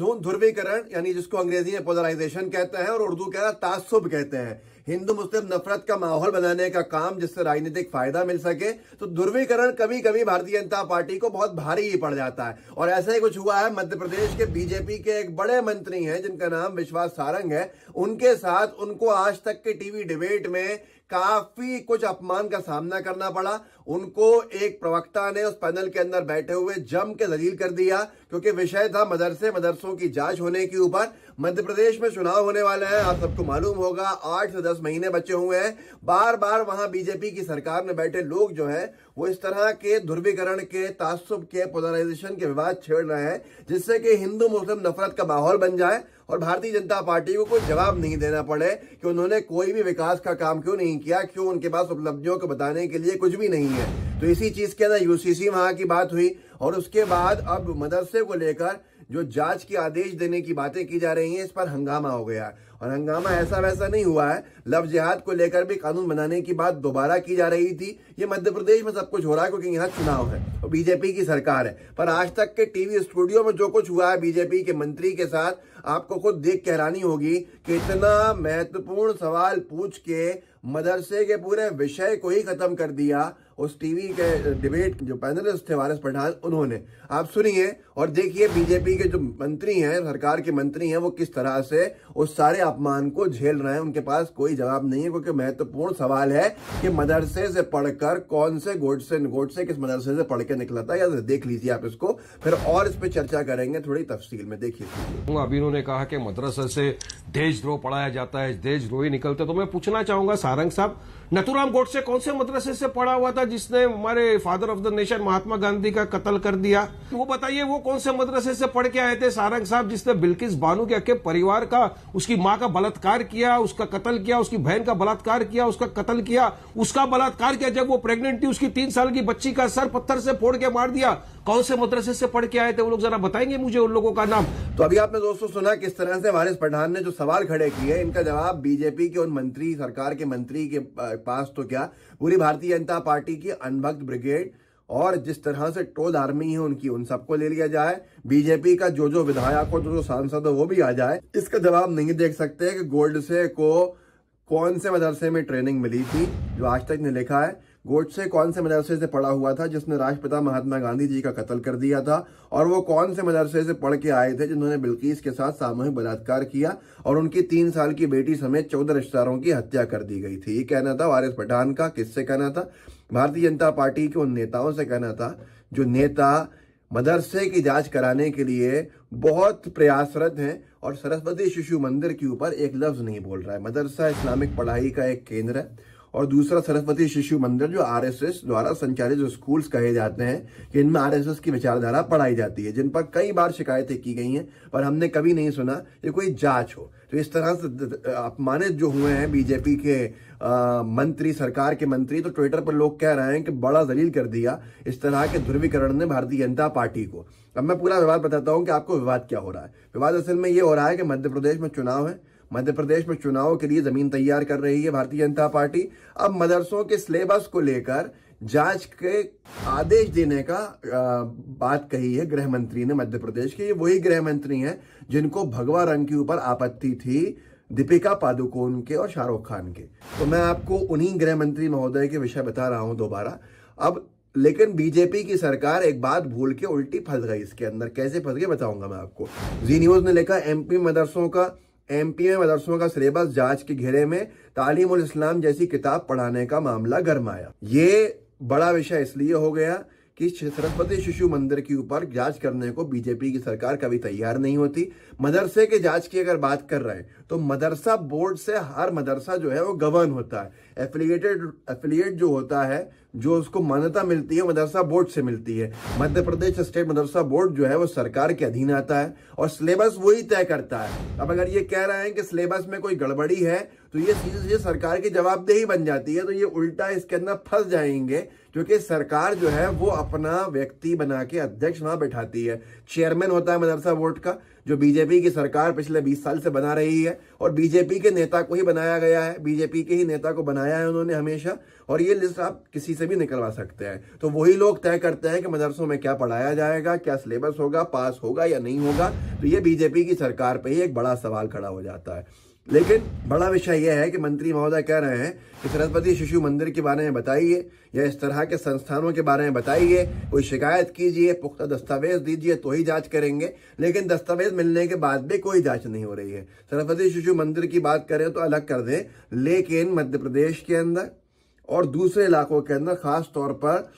ध्रुवीकरण यानी जिसको अंग्रेजी में पोलराइजेशन कहते हैं और उर्दू कह रहा तासुब कहते हैं हिंदू मुस्लिम नफरत का माहौल बनाने का काम जिससे राजनीतिक फायदा मिल सके तो ध्रुवीकरण कभी कभी भारतीय जनता पार्टी को बहुत भारी ही पड़ जाता है और ऐसा ही कुछ हुआ है मध्य प्रदेश के बीजेपी के एक बड़े मंत्री हैं जिनका नाम विश्वास सारंग है उनके साथ उनको आज तक के टीवी डिबेट में काफी कुछ अपमान का सामना करना पड़ा उनको एक प्रवक्ता ने उस पैनल के अंदर बैठे हुए जम के दलील कर दिया क्योंकि विषय था मदरसे मदरसों की जांच होने के ऊपर मध्य प्रदेश में चुनाव होने वाले हैं आप सबको मालूम होगा आठ से दस महीने बचे हुए हैं बार बार वहां बीजेपी की सरकार में बैठे लोग जो है वो इस तरह के ध्रुवीकरण के तासुब के पोलराइजेशन के विवाद छेड़ रहे हैं जिससे कि हिंदू मुस्लिम नफरत का माहौल बन जाए और भारतीय जनता पार्टी को कोई जवाब नहीं देना पड़े कि उन्होंने कोई भी विकास का काम क्यों नहीं किया क्यों उनके पास उपलब्धियों को बताने के लिए कुछ भी नहीं है तो इसी चीज के अंदर यूसीसी वहां की बात हुई और उसके बाद अब मदरसे को लेकर जो जांच की आदेश देने की बातें की जा रही हैं इस पर हंगामा हो गया है और हंगामा ऐसा वैसा नहीं हुआ है लव जिहाद को लेकर भी कानून बनाने की बात दोबारा की जा रही थी ये मध्य प्रदेश में सब कुछ हो रहा है क्योंकि यहाँ चुनाव है और बीजेपी की सरकार है पर आज तक के टीवी स्टूडियो में जो कुछ हुआ है बीजेपी के मंत्री के साथ आपको खुद देख के हैरानी होगी कि इतना महत्वपूर्ण सवाल पूछ के मदरसे के पूरे विषय को ही खत्म कर दिया उस टीवी के डिबेट जो पैनलिस्ट थे वारिस पठान उन्होंने आप सुनिए और देखिए बीजेपी के जो मंत्री हैं सरकार के मंत्री हैं वो किस तरह से उस सारे अपमान को झेल रहे हैं उनके पास कोई जवाब नहीं है क्योंकि महत्वपूर्ण सवाल है कि मदरसे से पढ़कर कौन से गोडसे गोडसे किस मदरसे से पढ़ के निकला था या देख लीजिए आप इसको फिर और इस पर चर्चा करेंगे थोड़ी तफसील में देखिए अभी उन्होंने कहा कि मदरसे से देशद्रोह पढ़ाया जाता है देशद्रोही निकलते तो मैं पूछना चाहूंगा सारंग साहब नथुराम गोडसे कौन से मदरसे से पढ़ा हुआ था था जिसने हमारे father of the nation Mahatma Gandhi का कत्ल कर दिया तो वो बताइए वो कौन से मदरसे से पढ़ के आए थे सारंग साहब जिसने बिल्किस बानू के अके परिवार का उसकी माँ का बलात्कार किया उसका कत्ल किया उसकी बहन का बलात्कार किया उसका कत्ल किया उसका बलात्कार किया जब वो प्रेग्नेंट थी उसकी तीन साल की बच्ची का सर पत्थर से फोड़ के मार दिया कौन से मदरसे से पढ़ के आए थे वो लोग जरा बताएंगे मुझे उन लोगों का नाम तो अभी आपने दोस्तों सुना किस तरह से वारिस प्रधान ने जो सवाल खड़े किए इनका जवाब बीजेपी के उन मंत्री सरकार के मंत्री के पास तो क्या पूरी भारतीय जनता पार्टी की अनभक्त ब्रिगेड और जिस तरह से टोल आर्मी है उनकी उन सबको ले लिया जाए बीजेपी का जो जो विधायक हो जो जो सांसद हो वो भी आ जाए इसका जवाब नहीं देख सकते कि गोल्डसे को कौन से मदरसे में ट्रेनिंग मिली थी जो आज तक ने लिखा है गोडसे कौन से मदरसे से पढ़ा हुआ था जिसने राष्ट्रपिता महात्मा गांधी जी का कत्ल कर दिया था और वो कौन से मदरसे से पढ़ के आए थे जिन्होंने बिल्किस के साथ सामूहिक बलात्कार किया और उनकी तीन साल की बेटी समेत चौदह रिश्तेदारों की हत्या कर दी गई थी ये कहना था वारिस पठान का किससे कहना था भारतीय जनता पार्टी के उन नेताओं से कहना था जो नेता मदरसे की जांच कराने के लिए बहुत प्रयासरत हैं और सरस्वती शिशु मंदिर के ऊपर एक लफ्ज नहीं बोल रहा है मदरसा इस्लामिक पढ़ाई का एक केंद्र है और दूसरा सरस्वती शिशु मंदिर जो आरएसएस द्वारा संचालित जो स्कूल्स कहे जाते हैं कि इनमें आरएसएस की विचारधारा पढ़ाई जाती है जिन पर कई बार शिकायतें की गई हैं पर हमने कभी नहीं सुना कि कोई जांच हो तो इस तरह से अपमानित जो हुए हैं बीजेपी के आ, मंत्री सरकार के मंत्री तो ट्विटर पर लोग कह रहे हैं कि बड़ा जलील कर दिया इस तरह के ध्रुवीकरण ने भारतीय जनता पार्टी को अब मैं पूरा विवाद बताता हूं कि आपको विवाद क्या हो रहा है विवाद असल में ये हो रहा है कि मध्य प्रदेश में चुनाव है मध्य प्रदेश में चुनाव के लिए जमीन तैयार कर रही है भारतीय जनता पार्टी अब मदरसों के सिलेबस को लेकर जांच के आदेश देने का बात कही है गृह मंत्री ने मध्य प्रदेश के ये वही गृह मंत्री हैं जिनको भगवा रंग के ऊपर आपत्ति थी दीपिका पादुकोण के और शाहरुख खान के तो मैं आपको उन्हीं गृह मंत्री महोदय के विषय बता रहा हूं दोबारा अब लेकिन बीजेपी की सरकार एक बात भूल के उल्टी फंस गई इसके अंदर कैसे फंस गई बताऊंगा मैं आपको जी न्यूज ने लिखा एमपी मदरसों का में मदरसों का सिलेबस जांच के घेरे में तालीम इस्लाम जैसी किताब पढ़ाने का मामला गर्माया ये बड़ा विषय इसलिए हो गया कि सरस्वती शिशु मंदिर के ऊपर जांच करने को बीजेपी की सरकार कभी तैयार नहीं होती मदरसे के जांच की अगर बात कर रहे हैं तो मदरसा बोर्ड से हर मदरसा जो है वो गवर्न होता है एफिलिएटेड एफिलिएट जो होता है जो उसको मान्यता मिलती है मदरसा बोर्ड से मिलती है मध्य प्रदेश स्टेट मदरसा बोर्ड जो है वो सरकार के अधीन आता है और सिलेबस वही तय करता है अब अगर ये कह रहे हैं कि सिलेबस में कोई गड़बड़ी है तो ये चीज ये सरकार की जवाबदेही बन जाती है तो ये उल्टा इसके अंदर फंस जाएंगे क्योंकि सरकार जो है वो अपना व्यक्ति बना के अध्यक्ष वहां बैठाती है चेयरमैन होता है मदरसा बोर्ड का जो बीजेपी की सरकार पिछले 20 साल से बना रही है और बीजेपी के नेता को ही बनाया गया है बीजेपी के ही नेता को बनाया है उन्होंने हमेशा और ये लिस्ट आप किसी से भी निकलवा सकते हैं तो वही लोग तय करते हैं कि मदरसों में क्या पढ़ाया जाएगा क्या सिलेबस होगा पास होगा या नहीं होगा तो ये बीजेपी की सरकार पर ही एक बड़ा सवाल खड़ा हो जाता है लेकिन बड़ा विषय यह है कि मंत्री महोदय कह रहे हैं कि सरस्वती शिशु मंदिर के बारे में बताइए या इस तरह के संस्थानों के बारे में बताइए कोई शिकायत कीजिए पुख्ता दस्तावेज दीजिए तो ही जांच करेंगे लेकिन दस्तावेज मिलने के बाद भी कोई जांच नहीं हो रही है सरस्वती शिशु मंदिर की बात करें तो अलग कर दें लेकिन मध्य प्रदेश के अंदर और दूसरे इलाकों के अंदर खास तौर पर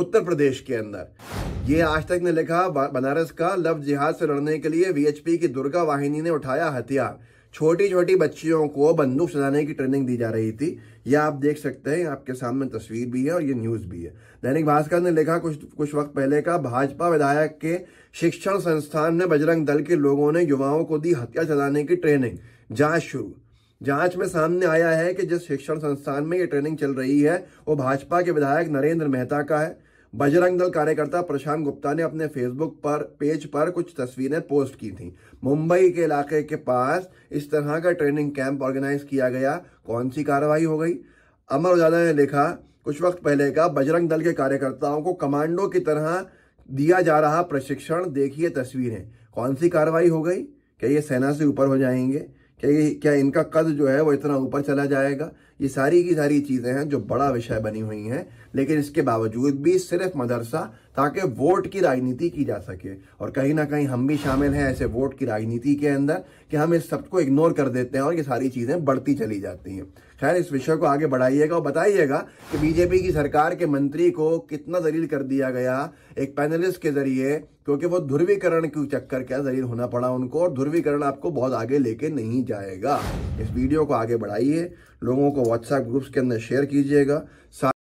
उत्तर प्रदेश के अंदर ये आज तक ने लिखा बनारस का लव जिहाद से लड़ने के लिए वीएचपी की दुर्गा वाहिनी ने उठाया हथियार छोटी छोटी बच्चियों को बंदूक चलाने की ट्रेनिंग दी जा रही थी यह आप देख सकते हैं आपके सामने तस्वीर भी है और ये न्यूज भी है दैनिक भास्कर ने लिखा कुछ कुछ वक्त पहले का भाजपा विधायक के शिक्षण संस्थान में बजरंग दल के लोगों ने युवाओं को दी हत्या चलाने की ट्रेनिंग जांच शुरू जांच में सामने आया है कि जिस शिक्षण संस्थान में ये ट्रेनिंग चल रही है वो भाजपा के विधायक नरेंद्र मेहता का है बजरंग दल कार्यकर्ता प्रशांत गुप्ता ने अपने फेसबुक पर पेज पर कुछ तस्वीरें पोस्ट की थी मुंबई के इलाके के पास इस तरह का ट्रेनिंग कैंप ऑर्गेनाइज किया गया कौन सी कार्रवाई हो गई अमर उजाला ने लिखा कुछ वक्त पहले का बजरंग दल के कार्यकर्ताओं को कमांडो की तरह दिया जा रहा प्रशिक्षण देखिए तस्वीरें कौन सी कार्रवाई हो गई क्या ये सेना से ऊपर हो जाएंगे क्या ये क्या इनका कद जो है वो इतना ऊपर चला जाएगा ये सारी की सारी चीज़ें हैं जो बड़ा विषय बनी हुई हैं लेकिन इसके बावजूद भी सिर्फ मदरसा ताकि वोट की राजनीति की जा सके और कहीं ना कहीं हम भी शामिल हैं ऐसे वोट की राजनीति के अंदर कि हम इस सब को इग्नोर कर देते हैं और ये सारी चीज़ें बढ़ती चली जाती हैं खैर इस विषय को आगे बढ़ाइएगा और बताइएगा कि बीजेपी की सरकार के मंत्री को कितना दलील कर दिया गया एक पैनलिस्ट के जरिए क्योंकि वो ध्रुवीकरण के चक्कर क्या जलील होना पड़ा उनको और ध्रुवीकरण आपको बहुत आगे लेके नहीं जाएगा इस वीडियो को आगे बढ़ाइए लोगों को व्हाट्सएप ग्रुप्स के अंदर शेयर कीजिएगा